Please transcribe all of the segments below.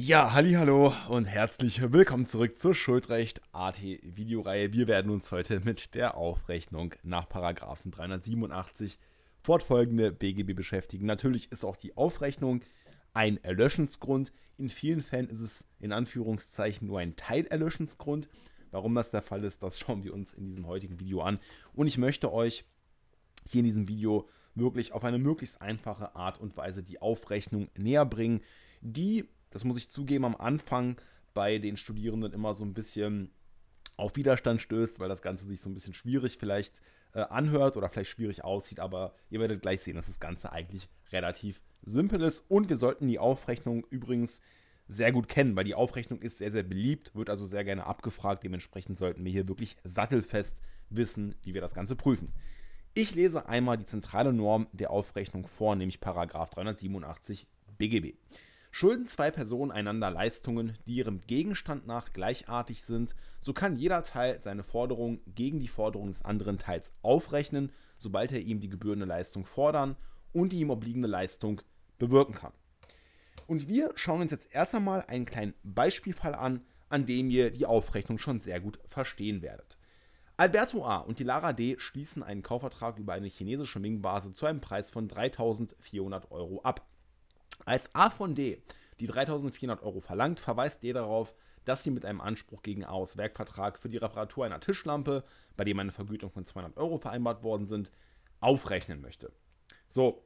Ja, halli, hallo und herzlich willkommen zurück zur Schuldrecht AT Videoreihe. Wir werden uns heute mit der Aufrechnung nach Paragraphen 387 fortfolgende BGB beschäftigen. Natürlich ist auch die Aufrechnung ein Erlöschensgrund. In vielen Fällen ist es in Anführungszeichen nur ein Teilerlöschensgrund. Warum das der Fall ist, das schauen wir uns in diesem heutigen Video an. Und ich möchte euch hier in diesem Video wirklich auf eine möglichst einfache Art und Weise die Aufrechnung näher bringen, die das muss ich zugeben, am Anfang bei den Studierenden immer so ein bisschen auf Widerstand stößt, weil das Ganze sich so ein bisschen schwierig vielleicht äh, anhört oder vielleicht schwierig aussieht, aber ihr werdet gleich sehen, dass das Ganze eigentlich relativ simpel ist und wir sollten die Aufrechnung übrigens sehr gut kennen, weil die Aufrechnung ist sehr, sehr beliebt, wird also sehr gerne abgefragt, dementsprechend sollten wir hier wirklich sattelfest wissen, wie wir das Ganze prüfen. Ich lese einmal die zentrale Norm der Aufrechnung vor, nämlich Paragraf 387 BGB. Schulden zwei Personen einander Leistungen, die ihrem Gegenstand nach gleichartig sind, so kann jeder Teil seine Forderung gegen die Forderung des anderen Teils aufrechnen, sobald er ihm die gebührende Leistung fordern und die ihm obliegende Leistung bewirken kann. Und wir schauen uns jetzt erst einmal einen kleinen Beispielfall an, an dem ihr die Aufrechnung schon sehr gut verstehen werdet. Alberto A. und die Lara D. schließen einen Kaufvertrag über eine chinesische ming base zu einem Preis von 3.400 Euro ab. Als A von D die 3400 Euro verlangt, verweist D darauf, dass sie mit einem Anspruch gegen A aus Werkvertrag für die Reparatur einer Tischlampe, bei dem eine Vergütung von 200 Euro vereinbart worden sind, aufrechnen möchte. So,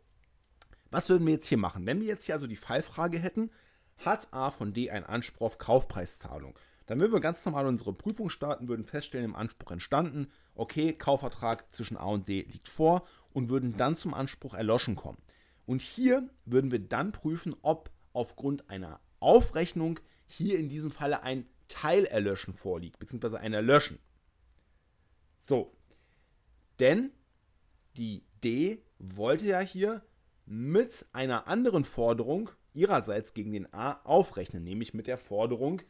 was würden wir jetzt hier machen? Wenn wir jetzt hier also die Fallfrage hätten, hat A von D einen Anspruch auf Kaufpreiszahlung? Dann würden wir ganz normal unsere Prüfung starten, würden feststellen, im Anspruch entstanden, okay, Kaufvertrag zwischen A und D liegt vor und würden dann zum Anspruch erloschen kommen. Und hier würden wir dann prüfen, ob aufgrund einer Aufrechnung hier in diesem Falle ein Teilerlöschen vorliegt, beziehungsweise ein Erlöschen. So, denn die D wollte ja hier mit einer anderen Forderung ihrerseits gegen den A aufrechnen, nämlich mit der Forderung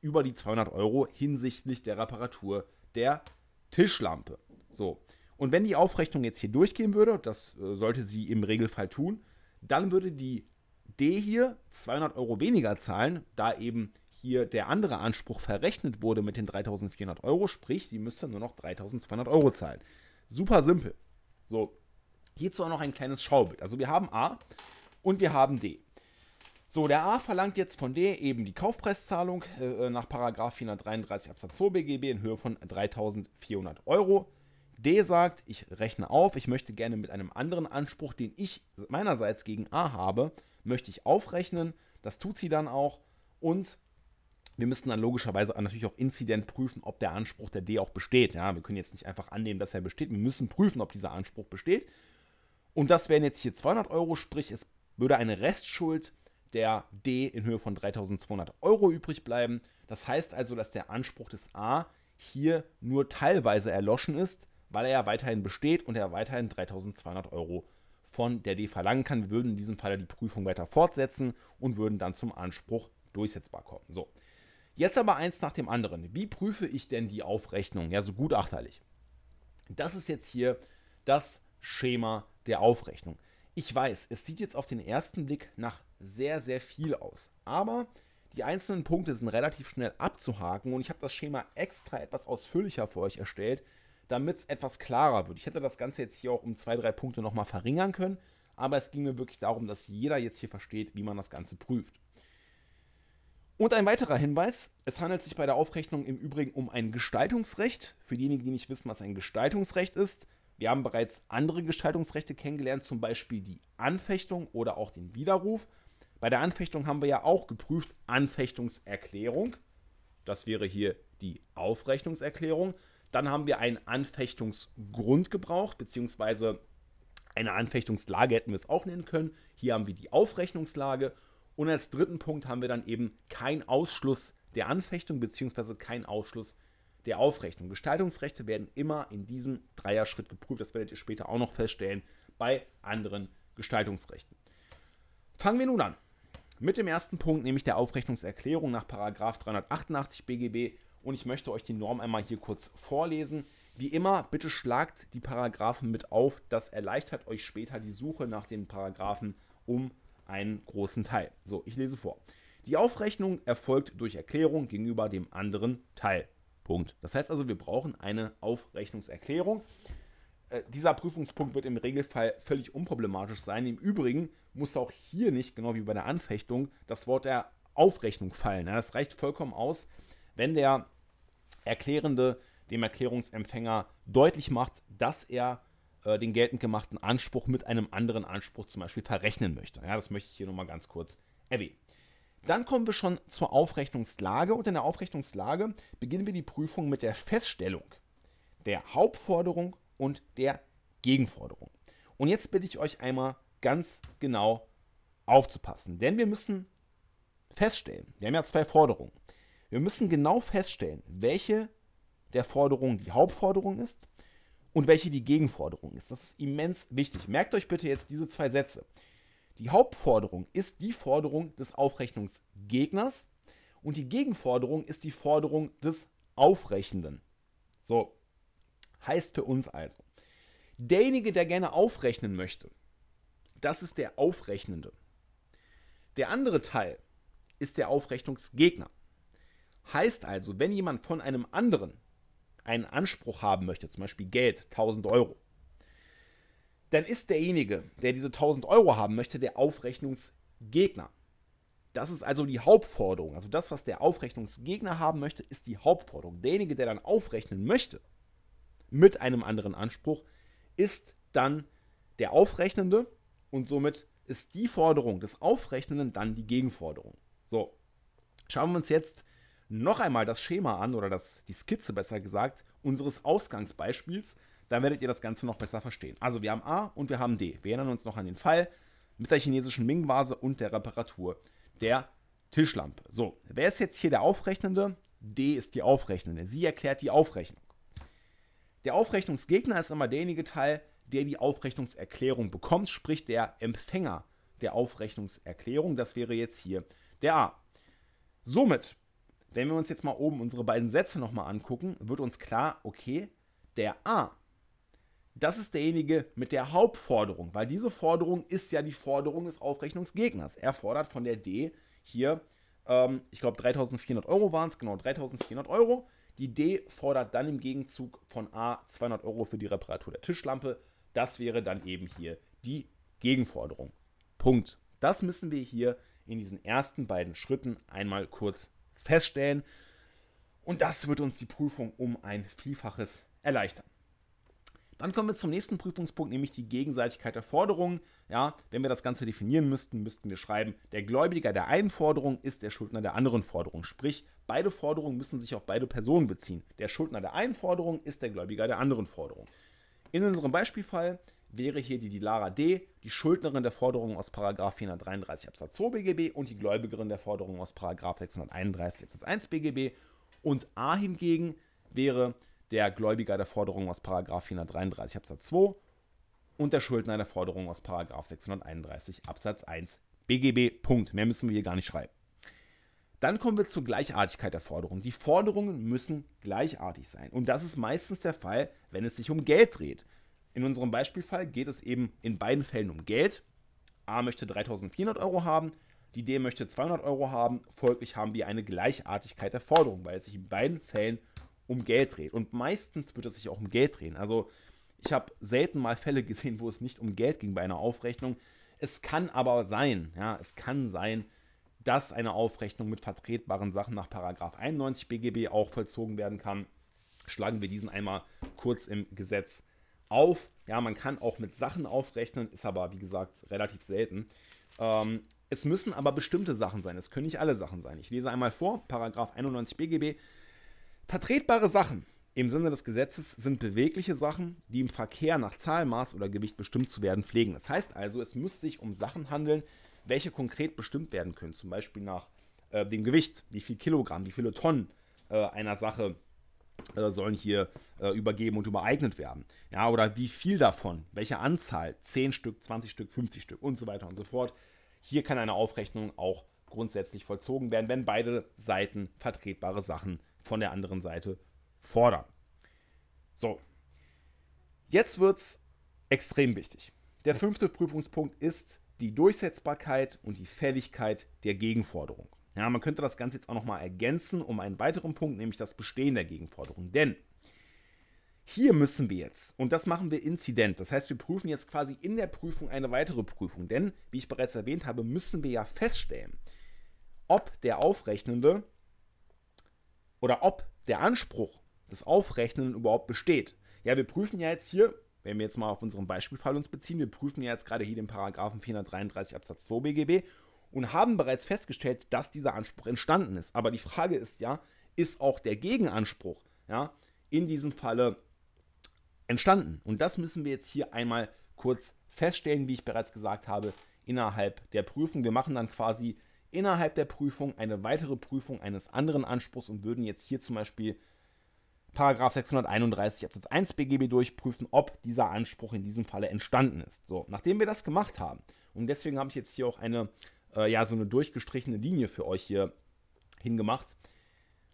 über die 200 Euro hinsichtlich der Reparatur der Tischlampe. So, und wenn die Aufrechnung jetzt hier durchgehen würde, das äh, sollte sie im Regelfall tun, dann würde die D hier 200 Euro weniger zahlen, da eben hier der andere Anspruch verrechnet wurde mit den 3400 Euro, sprich, sie müsste nur noch 3200 Euro zahlen. Super simpel. So, hierzu auch noch ein kleines Schaubild. Also wir haben A und wir haben D. So, der A verlangt jetzt von D eben die Kaufpreiszahlung äh, äh nach 433 Absatz 2 BGB in Höhe von 3400 Euro. D sagt, ich rechne auf, ich möchte gerne mit einem anderen Anspruch, den ich meinerseits gegen A habe, möchte ich aufrechnen. Das tut sie dann auch. Und wir müssen dann logischerweise natürlich auch inzident prüfen, ob der Anspruch der D auch besteht. Ja, wir können jetzt nicht einfach annehmen, dass er besteht. Wir müssen prüfen, ob dieser Anspruch besteht. Und das wären jetzt hier 200 Euro, sprich es würde eine Restschuld der D in Höhe von 3200 Euro übrig bleiben. Das heißt also, dass der Anspruch des A hier nur teilweise erloschen ist, weil er ja weiterhin besteht und er weiterhin 3200 Euro von der D verlangen kann. Wir würden in diesem Fall die Prüfung weiter fortsetzen und würden dann zum Anspruch durchsetzbar kommen. So, jetzt aber eins nach dem anderen. Wie prüfe ich denn die Aufrechnung? Ja, so gutachterlich. Das ist jetzt hier das Schema der Aufrechnung. Ich weiß, es sieht jetzt auf den ersten Blick nach sehr, sehr viel aus, aber die einzelnen Punkte sind relativ schnell abzuhaken und ich habe das Schema extra etwas ausführlicher für euch erstellt, damit es etwas klarer wird. Ich hätte das Ganze jetzt hier auch um zwei, drei Punkte nochmal verringern können, aber es ging mir wirklich darum, dass jeder jetzt hier versteht, wie man das Ganze prüft. Und ein weiterer Hinweis, es handelt sich bei der Aufrechnung im Übrigen um ein Gestaltungsrecht. Für diejenigen, die nicht wissen, was ein Gestaltungsrecht ist, wir haben bereits andere Gestaltungsrechte kennengelernt, zum Beispiel die Anfechtung oder auch den Widerruf. Bei der Anfechtung haben wir ja auch geprüft Anfechtungserklärung. Das wäre hier die Aufrechnungserklärung. Dann haben wir einen Anfechtungsgrund gebraucht, beziehungsweise eine Anfechtungslage hätten wir es auch nennen können. Hier haben wir die Aufrechnungslage. Und als dritten Punkt haben wir dann eben keinen Ausschluss der Anfechtung, beziehungsweise keinen Ausschluss der Aufrechnung. Gestaltungsrechte werden immer in diesem Dreierschritt geprüft. Das werdet ihr später auch noch feststellen bei anderen Gestaltungsrechten. Fangen wir nun an. Mit dem ersten Punkt, nämlich der Aufrechnungserklärung nach 388 BGB, und ich möchte euch die Norm einmal hier kurz vorlesen. Wie immer, bitte schlagt die Paragraphen mit auf, das erleichtert euch später die Suche nach den Paragraphen um einen großen Teil. So, ich lese vor. Die Aufrechnung erfolgt durch Erklärung gegenüber dem anderen Teil. Punkt. Das heißt also, wir brauchen eine Aufrechnungserklärung. Äh, dieser Prüfungspunkt wird im Regelfall völlig unproblematisch sein. Im Übrigen muss auch hier nicht, genau wie bei der Anfechtung, das Wort der Aufrechnung fallen. Ja, das reicht vollkommen aus, wenn der Erklärende dem Erklärungsempfänger deutlich macht, dass er äh, den geltend gemachten Anspruch mit einem anderen Anspruch zum Beispiel verrechnen möchte. Ja, das möchte ich hier nochmal ganz kurz erwähnen. Dann kommen wir schon zur Aufrechnungslage und in der Aufrechnungslage beginnen wir die Prüfung mit der Feststellung der Hauptforderung und der Gegenforderung. Und jetzt bitte ich euch einmal ganz genau aufzupassen, denn wir müssen feststellen, wir haben ja zwei Forderungen. Wir müssen genau feststellen, welche der Forderungen die Hauptforderung ist und welche die Gegenforderung ist. Das ist immens wichtig. Merkt euch bitte jetzt diese zwei Sätze. Die Hauptforderung ist die Forderung des Aufrechnungsgegners und die Gegenforderung ist die Forderung des Aufrechnenden. So, heißt für uns also, derjenige, der gerne aufrechnen möchte, das ist der Aufrechnende. Der andere Teil ist der Aufrechnungsgegner. Heißt also, wenn jemand von einem anderen einen Anspruch haben möchte, zum Beispiel Geld, 1000 Euro, dann ist derjenige, der diese 1000 Euro haben möchte, der Aufrechnungsgegner. Das ist also die Hauptforderung. Also das, was der Aufrechnungsgegner haben möchte, ist die Hauptforderung. Derjenige, der dann aufrechnen möchte mit einem anderen Anspruch, ist dann der Aufrechnende und somit ist die Forderung des Aufrechnenden dann die Gegenforderung. So, schauen wir uns jetzt an noch einmal das Schema an oder das, die Skizze besser gesagt unseres Ausgangsbeispiels. Dann werdet ihr das Ganze noch besser verstehen. Also wir haben A und wir haben D. Wir erinnern uns noch an den Fall mit der chinesischen Ming-Vase und der Reparatur der Tischlampe. So, wer ist jetzt hier der Aufrechnende? D ist die Aufrechnende. Sie erklärt die Aufrechnung. Der Aufrechnungsgegner ist immer derjenige Teil, der die Aufrechnungserklärung bekommt, sprich der Empfänger der Aufrechnungserklärung. Das wäre jetzt hier der A. Somit wenn wir uns jetzt mal oben unsere beiden Sätze nochmal angucken, wird uns klar, okay, der A, das ist derjenige mit der Hauptforderung, weil diese Forderung ist ja die Forderung des Aufrechnungsgegners. Er fordert von der D hier, ähm, ich glaube 3400 Euro waren es, genau 3400 Euro. Die D fordert dann im Gegenzug von A 200 Euro für die Reparatur der Tischlampe. Das wäre dann eben hier die Gegenforderung. Punkt. Das müssen wir hier in diesen ersten beiden Schritten einmal kurz feststellen. Und das wird uns die Prüfung um ein Vielfaches erleichtern. Dann kommen wir zum nächsten Prüfungspunkt, nämlich die Gegenseitigkeit der Forderungen. Ja, wenn wir das Ganze definieren müssten, müssten wir schreiben, der Gläubiger der einen Forderung ist der Schuldner der anderen Forderung. Sprich, beide Forderungen müssen sich auf beide Personen beziehen. Der Schuldner der einen Forderung ist der Gläubiger der anderen Forderung. In unserem Beispielfall wäre hier die Dilara D., die Schuldnerin der Forderung aus 433 Absatz 2 BGB und die Gläubigerin der Forderung aus 631 Absatz 1 BGB. Und A hingegen wäre der Gläubiger der Forderung aus 433 Absatz 2 und der Schuldner der Forderung aus 631 Absatz 1 BGB. Punkt. Mehr müssen wir hier gar nicht schreiben. Dann kommen wir zur Gleichartigkeit der Forderung. Die Forderungen müssen gleichartig sein. Und das ist meistens der Fall, wenn es sich um Geld dreht. In unserem Beispielfall geht es eben in beiden Fällen um Geld. A möchte 3400 Euro haben, die D möchte 200 Euro haben. Folglich haben wir eine Gleichartigkeit der Forderung, weil es sich in beiden Fällen um Geld dreht. Und meistens wird es sich auch um Geld drehen. Also ich habe selten mal Fälle gesehen, wo es nicht um Geld ging bei einer Aufrechnung. Es kann aber sein, ja, es kann sein, dass eine Aufrechnung mit vertretbaren Sachen nach 91 BGB auch vollzogen werden kann. Schlagen wir diesen einmal kurz im Gesetz auf. Ja, man kann auch mit Sachen aufrechnen, ist aber wie gesagt relativ selten. Ähm, es müssen aber bestimmte Sachen sein, es können nicht alle Sachen sein. Ich lese einmal vor, Paragraph 91 BGB. Vertretbare Sachen im Sinne des Gesetzes sind bewegliche Sachen, die im Verkehr nach Zahlmaß oder Gewicht bestimmt zu werden pflegen. Das heißt also, es muss sich um Sachen handeln, welche konkret bestimmt werden können, zum Beispiel nach äh, dem Gewicht, wie viel Kilogramm, wie viele Tonnen äh, einer Sache äh, äh, sollen hier äh, übergeben und übereignet werden. Ja, oder wie viel davon, welche Anzahl, 10 Stück, 20 Stück, 50 Stück und so weiter und so fort. Hier kann eine Aufrechnung auch grundsätzlich vollzogen werden, wenn beide Seiten vertretbare Sachen von der anderen Seite fordern. So, jetzt wird es extrem wichtig. Der fünfte Prüfungspunkt ist die Durchsetzbarkeit und die Fälligkeit der Gegenforderung. Ja, man könnte das Ganze jetzt auch nochmal ergänzen um einen weiteren Punkt, nämlich das Bestehen der Gegenforderung. Denn hier müssen wir jetzt, und das machen wir inzident, das heißt, wir prüfen jetzt quasi in der Prüfung eine weitere Prüfung. Denn, wie ich bereits erwähnt habe, müssen wir ja feststellen, ob der Aufrechnende oder ob der Anspruch des Aufrechnenden überhaupt besteht. Ja, wir prüfen ja jetzt hier, wenn wir jetzt mal auf unseren Beispielfall uns beziehen, wir prüfen ja jetzt gerade hier den Paragraphen 433 Absatz 2 BGB und haben bereits festgestellt, dass dieser Anspruch entstanden ist. Aber die Frage ist ja, ist auch der Gegenanspruch ja, in diesem Falle entstanden? Und das müssen wir jetzt hier einmal kurz feststellen, wie ich bereits gesagt habe, innerhalb der Prüfung. Wir machen dann quasi innerhalb der Prüfung eine weitere Prüfung eines anderen Anspruchs und würden jetzt hier zum Beispiel Paragraph 631 Absatz 1 BGB durchprüfen, ob dieser Anspruch in diesem Falle entstanden ist. So, nachdem wir das gemacht haben, und deswegen habe ich jetzt hier auch eine äh, ja so eine durchgestrichene Linie für euch hier hingemacht.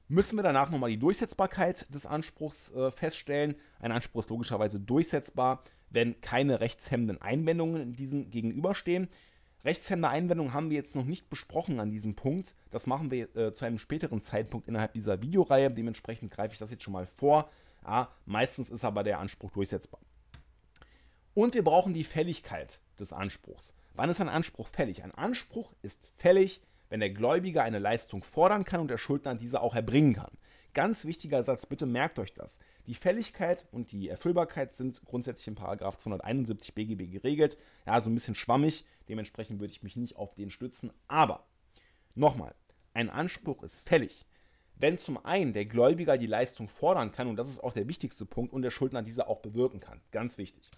Müssen wir danach nochmal die Durchsetzbarkeit des Anspruchs äh, feststellen. Ein Anspruch ist logischerweise durchsetzbar, wenn keine rechtshemmenden Einwendungen in diesem gegenüberstehen. Rechtshemmende Einwendungen haben wir jetzt noch nicht besprochen an diesem Punkt. Das machen wir äh, zu einem späteren Zeitpunkt innerhalb dieser Videoreihe. Dementsprechend greife ich das jetzt schon mal vor. Ah, meistens ist aber der Anspruch durchsetzbar. Und wir brauchen die Fälligkeit des Anspruchs. Wann ist ein Anspruch fällig? Ein Anspruch ist fällig, wenn der Gläubiger eine Leistung fordern kann und der Schuldner diese auch erbringen kann. Ganz wichtiger Satz, bitte merkt euch das. Die Fälligkeit und die Erfüllbarkeit sind grundsätzlich in 271 BGB geregelt. Ja, so ein bisschen schwammig, dementsprechend würde ich mich nicht auf den stützen. Aber nochmal, ein Anspruch ist fällig, wenn zum einen der Gläubiger die Leistung fordern kann, und das ist auch der wichtigste Punkt, und der Schuldner diese auch bewirken kann. Ganz wichtig.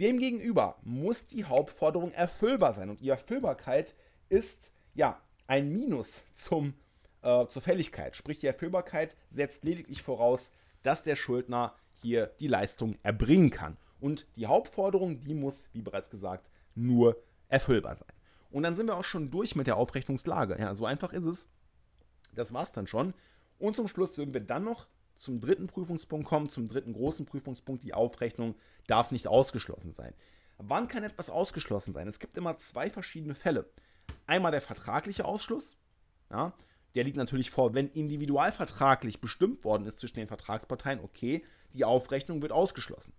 Demgegenüber muss die Hauptforderung erfüllbar sein und die Erfüllbarkeit ist ja ein Minus zum, äh, zur Fälligkeit. Sprich, die Erfüllbarkeit setzt lediglich voraus, dass der Schuldner hier die Leistung erbringen kann. Und die Hauptforderung, die muss, wie bereits gesagt, nur erfüllbar sein. Und dann sind wir auch schon durch mit der Aufrechnungslage. Ja, so einfach ist es. Das war's dann schon. Und zum Schluss würden wir dann noch zum dritten Prüfungspunkt kommen, zum dritten großen Prüfungspunkt, die Aufrechnung darf nicht ausgeschlossen sein. Wann kann etwas ausgeschlossen sein? Es gibt immer zwei verschiedene Fälle. Einmal der vertragliche Ausschluss, ja, der liegt natürlich vor, wenn individualvertraglich bestimmt worden ist zwischen den Vertragsparteien, okay, die Aufrechnung wird ausgeschlossen.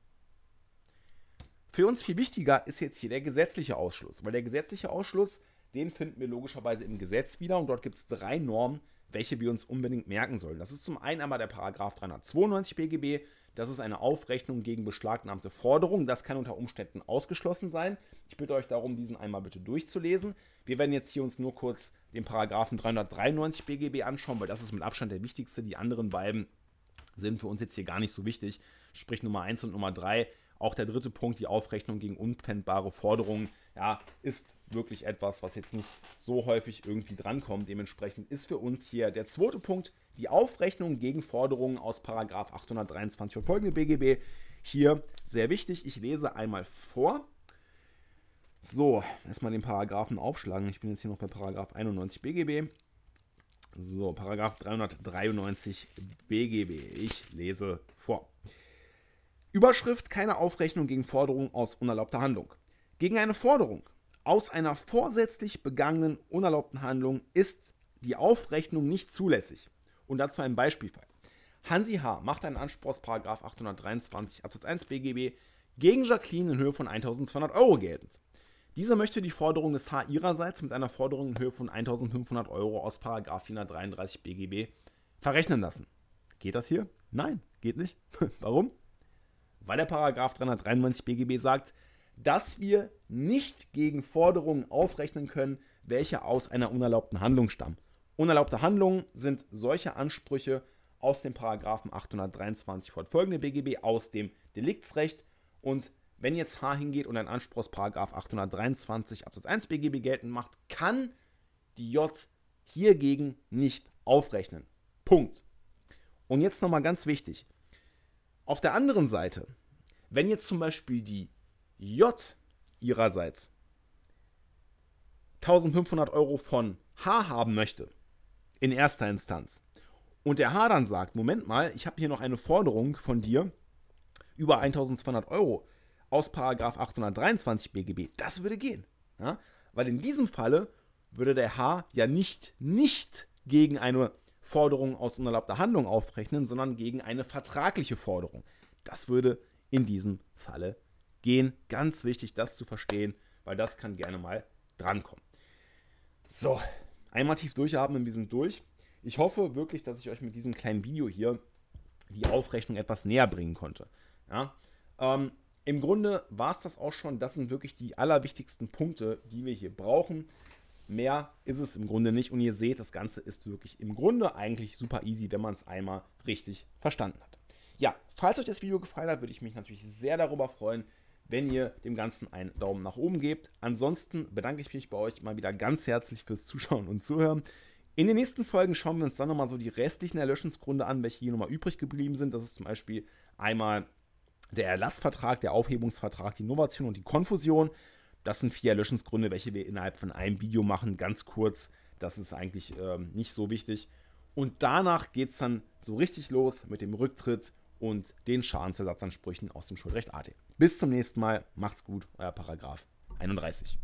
Für uns viel wichtiger ist jetzt hier der gesetzliche Ausschluss, weil der gesetzliche Ausschluss, den finden wir logischerweise im Gesetz wieder und dort gibt es drei Normen, welche wir uns unbedingt merken sollen. Das ist zum einen einmal der Paragraph 392 BGB, das ist eine Aufrechnung gegen beschlagnahmte Forderungen. Das kann unter Umständen ausgeschlossen sein. Ich bitte euch darum, diesen einmal bitte durchzulesen. Wir werden jetzt hier uns nur kurz den Paragraphen 393 BGB anschauen, weil das ist mit Abstand der wichtigste. Die anderen beiden sind für uns jetzt hier gar nicht so wichtig. Sprich Nummer 1 und Nummer 3 auch der dritte Punkt, die Aufrechnung gegen unpfändbare Forderungen, ja, ist wirklich etwas, was jetzt nicht so häufig irgendwie drankommt. Dementsprechend ist für uns hier der zweite Punkt die Aufrechnung gegen Forderungen aus Paragraf 823 und folgende BGB hier sehr wichtig. Ich lese einmal vor. So, erstmal den Paragraphen aufschlagen. Ich bin jetzt hier noch bei Paragraph 91 BGB. So, Paragraph 393 BGB. Ich lese vor. Überschrift keine Aufrechnung gegen Forderungen aus unerlaubter Handlung. Gegen eine Forderung aus einer vorsätzlich begangenen unerlaubten Handlung ist die Aufrechnung nicht zulässig. Und dazu ein Beispielfall. Hansi H. macht einen Anspruch aus 823 Absatz 1 BGB gegen Jacqueline in Höhe von 1200 Euro geltend. Dieser möchte die Forderung des H ihrerseits mit einer Forderung in Höhe von 1500 Euro aus 433 BGB verrechnen lassen. Geht das hier? Nein, geht nicht. Warum? weil der Paragraph 393 BGB sagt, dass wir nicht gegen Forderungen aufrechnen können, welche aus einer unerlaubten Handlung stammen. Unerlaubte Handlungen sind solche Ansprüche aus dem Paragraphen 823 fortfolgende BGB aus dem Deliktsrecht und wenn jetzt H hingeht und ein Anspruch aus Paragraph 823 Absatz 1 BGB geltend macht, kann die J hiergegen nicht aufrechnen. Punkt. Und jetzt nochmal ganz wichtig. Auf der anderen Seite, wenn jetzt zum Beispiel die J ihrerseits 1500 Euro von H haben möchte, in erster Instanz, und der H dann sagt, Moment mal, ich habe hier noch eine Forderung von dir über 1200 Euro aus Paragraf 823 BGB, das würde gehen. Ja? Weil in diesem Falle würde der H ja nicht, nicht gegen eine Forderungen aus unerlaubter Handlung aufrechnen, sondern gegen eine vertragliche Forderung. Das würde in diesem Falle gehen. Ganz wichtig, das zu verstehen, weil das kann gerne mal drankommen. So, einmal tief durchatmen, wir sind durch. Ich hoffe wirklich, dass ich euch mit diesem kleinen Video hier die Aufrechnung etwas näher bringen konnte. Ja? Ähm, Im Grunde war es das auch schon. Das sind wirklich die allerwichtigsten Punkte, die wir hier brauchen. Mehr ist es im Grunde nicht und ihr seht, das Ganze ist wirklich im Grunde eigentlich super easy, wenn man es einmal richtig verstanden hat. Ja, falls euch das Video gefallen hat, würde ich mich natürlich sehr darüber freuen, wenn ihr dem Ganzen einen Daumen nach oben gebt. Ansonsten bedanke ich mich bei euch mal wieder ganz herzlich fürs Zuschauen und Zuhören. In den nächsten Folgen schauen wir uns dann nochmal so die restlichen Erlöschungsgründe an, welche hier nochmal übrig geblieben sind. Das ist zum Beispiel einmal der Erlassvertrag, der Aufhebungsvertrag, die Innovation und die Konfusion. Das sind vier Erlöschungsgründe, welche wir innerhalb von einem Video machen, ganz kurz. Das ist eigentlich ähm, nicht so wichtig. Und danach geht es dann so richtig los mit dem Rücktritt und den Schadensersatzansprüchen aus dem Schuldrecht AT. Bis zum nächsten Mal, macht's gut, euer Paragraph 31.